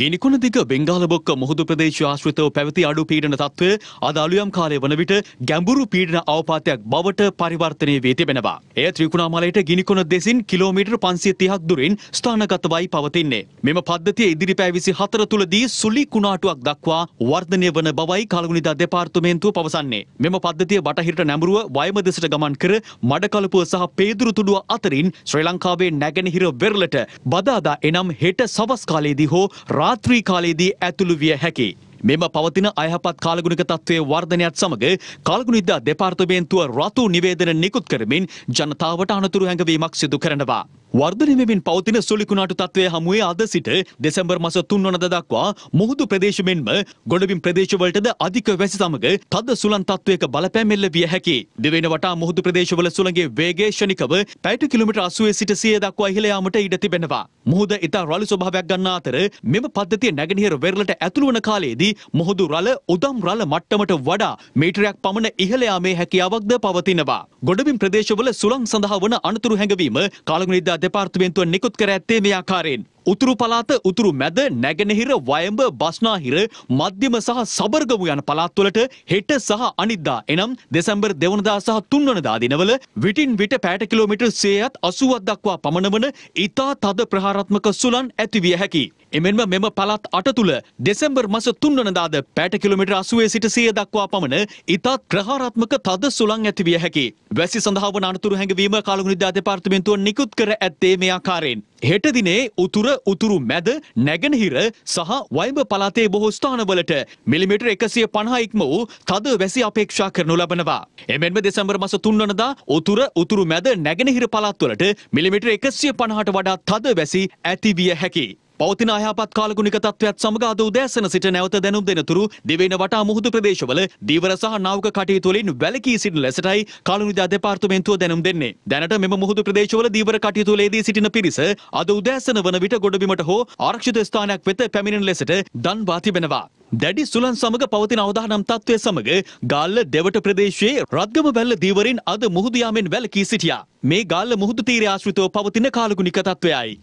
ගිනිකුණ දිග බෙංගාලබොක්ක මුහුදු ප්‍රදේශ ආශ්‍රිතව පැවති අඩු පීඩන තත්ත්වය අද අලුයම් කාලය වන විට ගැඹුරු පීඩන අවපාතයක් බවට පරිවර්තනය වී තිබෙනවා. එය ත්‍රිකුණාමලයට ගිනිකුණ දෙසින් කිලෝමීටර් 530ක් දුරින් ස්ථානගතවයි පවතින්නේ. මෙම පද්ධතිය ඉදිරි පැය 24 තුලදී සුළි කුණාටුවක් දක්වා වර්ධනය වන බවයි කලගුණිදා දෙපාර්තමේන්තුව පවසන්නේ. මෙම පද්ධතිය බටහිරට නැඹුරුව වයම දෙසට ගමන් කර මඩකලපුව සහ පේදුරු තුඩුව අතරින් ශ්‍රී ලංකාවේ නැගෙනහිර වෙරළට බදාදා එනම් හෙට සවස් කාලයේදී හෝ රා රාත්‍රී කාලයේදී ඇතුළු විය හැකියි. මෙම පවතින අයහපත් කාලගුණික තත්ත්වයේ වර්ධනයත් සමග කාලගුණිද්දා දෙපාර්තමේන්තුව රතු නිවේදන නිකුත් කරමින් ජනතාවට අනතුරු හැඟවීමක් සිදු කරනවා. වර්ධනය වෙමින් පවතින සුලිකුණාටු තත්ත්වය හමුවේ අද සිට දෙසැම්බර් මස තුන්වනද දක්වා මුහුදු ප්‍රදේශ මෙන්ම ගොඩබිම් ප්‍රදේශවලටද අධික වැසි සමග තද සුලන් තත්ත්වයක බලපෑම් එල්ල විය හැකි. දෙවෙන වටා මුහුදු ප්‍රදේශවල සුළඟේ වේගය ක්ෂණිකව පැයට කිලෝමීටර් 80 සිට 100 දක්වා ඉහළ යාමට ඉඩ තිබෙනවා. මුහුද ඉතා රළු ස්වභාවයක් ගන්නා අතර මෙම පද්ධතිය නැගෙනහිර වෙරළට ඇතුළු වන කාලයේදී මුහුදු රළ උදම් රළ මට්ටමට වඩා මීටරයක් පමණ ඉහළ යාමේ හැකියාවක්ද පවතිනවා. ගොඩබිම් ප්‍රදේශවල සුළං සඳහා වන අනතුරු හැඟවීම කාලගුණ දෙපාර්තමේන්තුව නිකුත් කර ඇත්තේ මේ ආකාරයෙන්. උතුරු පළාත උතුරු මැද නැගෙනහිර වයඹ බස්නාහිර මධ්‍යම සහ සබර්ගමු යන පළාත්වලට හෙට සහ අනිද්දා එනම් දෙසැම්බර් දෙවනදා සහ තුන්වනදා දිනවල විටින් විට පැයට කිලෝමීටර් 100ත් 80ක් දක්වා පමණවන ඊතා තද ප්‍රහාරාත්මක සුළන් ඇතිවිය හැකියි. එමෙන්ම මෙම පළාත් අට තුළ දෙසැම්බර් මස තුන්වනදාද පැට කිලෝමීටර් 80 සිට 100 දක්වා පමණ ඉතාත් ප්‍රහාරාත්මක තද සුළං ඇතිවිය හැකි. වැසි සඳහා වන අනතුරු හැඟවීම කාලගුණ විද්‍යා දෙපාර්තමේන්තුව නිකුත් කර ඇත්තේ මේ ආකාරයෙන්. හෙටදිනේ උතුර උතුරු මැද නැගෙනහිර සහ වයිඹ පලාතේ බොහෝ ස්ථානවලට මිලිමිට එකසිය පණහා ඉක්ම වූ තද වැසි අපේක්ෂා කරනු ලබනවා. එමෙන්ම දෙසැම්බර් මස තුන්වනදා උතුර උතුරු මැද නැගෙනහිර පලාත්වලට මිලිමිට එකසිය පණහට වඩා තද වැසි ඇතිවිය හැකි. පවතින අයහපත් කාලගුණික තත්ත්වයක් සමග අද උදෑසන සිට නැවත දැනුම් දෙනතුරු දිවයින වටා මුහුදු ප්‍රදේශවල දීවර සහ නාවික කටයුතු වලින් වැළකී සිටින ලෙසටයි කාලුනිදා දෙපාර්තමේන්තුව දැනුම් දෙන්නේ. දැනට මෙම මුහුදු ප්‍රදේශවල දීවර කටයුතු වලදී සිටින පිරිස අද උදෑසන වන විට ගොඩබිමට හෝ ආරක්ෂිත ස්ථානයක් වෙත පැමිණෙන ලෙසට දන්වා තිබෙනවා. දැඩි සුළන් සමග පවතින අවදානම් තත්ත්වය සමග ගාල්ල දෙවට ප්‍රදේශයේ රත්ගම වැල්ල දීවරින් අද මුහුදු යාමෙන් වැළකී සිටියා. මේ ගාල්ල මුහුදු තීරය ආශ්‍රිතව පවතින කාලගුණික තත්ත්වයයි.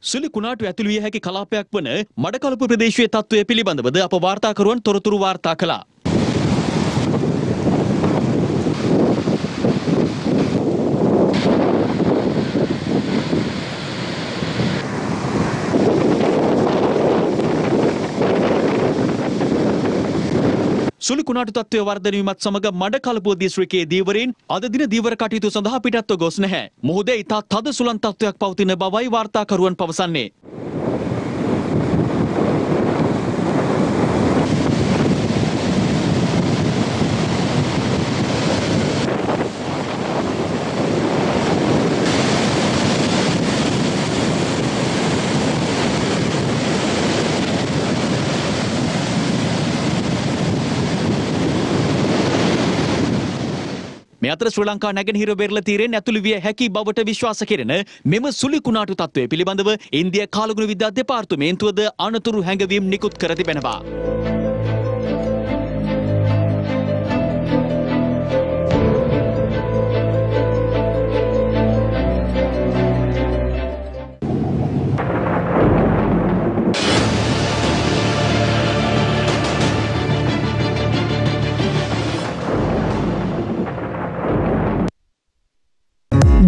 සුළි කුණාටු ඇතුළු විය හැකි කලාපයක් වන මඩකලපු ප්‍රදේශයේ තත්ත්වය පිළිබඳවද අප වාර්තාකරුවන් තොරතුරු වාර්තා කළා. සුළි කුණාටු තත්ත්වය වර්ධනය වීමත් සමග මඩ කලපුව දිස්ත්‍රික්කයේ දීවරීන් අද දින දීවර කටයුතු සඳහා පිටත්ව ගොස් නැහැ. මුහුදේ ඉතා තද සුළං තත්ත්වයක් පවතින බවයි වාර්තාකරුවන් පවසන්නේ. මේ අතර ශ්‍රී ලංකා නැගෙනහිර බෙරළ තීරයෙන් ඇතුළු විය හැකි බවට විශ්වාස කෙරෙන මෙම සුළි කුණාටු තත්ත්වය පිළිබඳව ඉන්දිය කාලගුණ විද්‍යා දෙපාර්තමේන්තුවද අනතුරු හැඟවීම් නිකුත් කර තිබෙනවා.